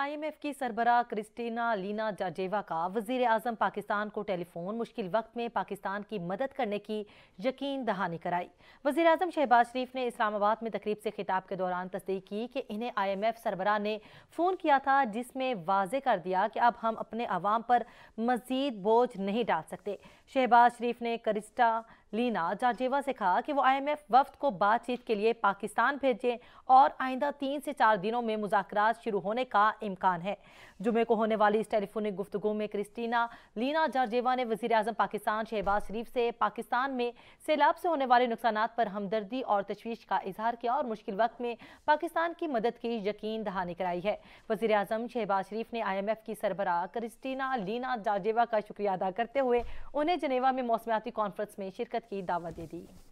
IMF की सरबरा Christina Leena जाजेवा का वजीर अजम पाकिस्तान को टेलीफोन मुश्किल वक्त में पाकिस्तान की मदद करने की यकीन दहानी कराई वजीर अजम शहबाज शरीफ ने इस्लामाबाद में तकरीब से खिताब के दौरान तस्दीक की कि इन्हें आई एम एफ सरबरा ने फ़ोन किया था जिसमें वाजे कर दिया कि अब हम अपने आवाम पर मजीद बोझ नहीं डाल सकते शहबाज शरीफ ने करिस्टा लीना जाजेवा से कहा कि वो आईएमएफ वफद को बातचीत के लिए पाकिस्तान भेजें और आइंदा तीन से चार दिनों में मुजाकर शुरू होने का इम्कान है जुमे को होने वाली इस टेलीफोनिक गुफ्तु में क्रिस्टीना लीना जाजेवा ने वजी अजम पाकिस्तान शहबाज शरीफ से पाकिस्तान में सैलाब से होने वाले नुकसान पर हमदर्दी और तशवीश का इजहार किया और मुश्किल वक्त में पाकिस्तान की मदद की यकीन दहानी कराई है वजी अजम शहबाज शरीफ ने आई एम एफ की सरबराह क्रिस्टीना लीना जाजेवा का शुक्रिया अदा करते हुए उन्हें जनेवा में मौसमियाती कॉन्फ्रेंस में शिरकत शिरकत की दावा दे दी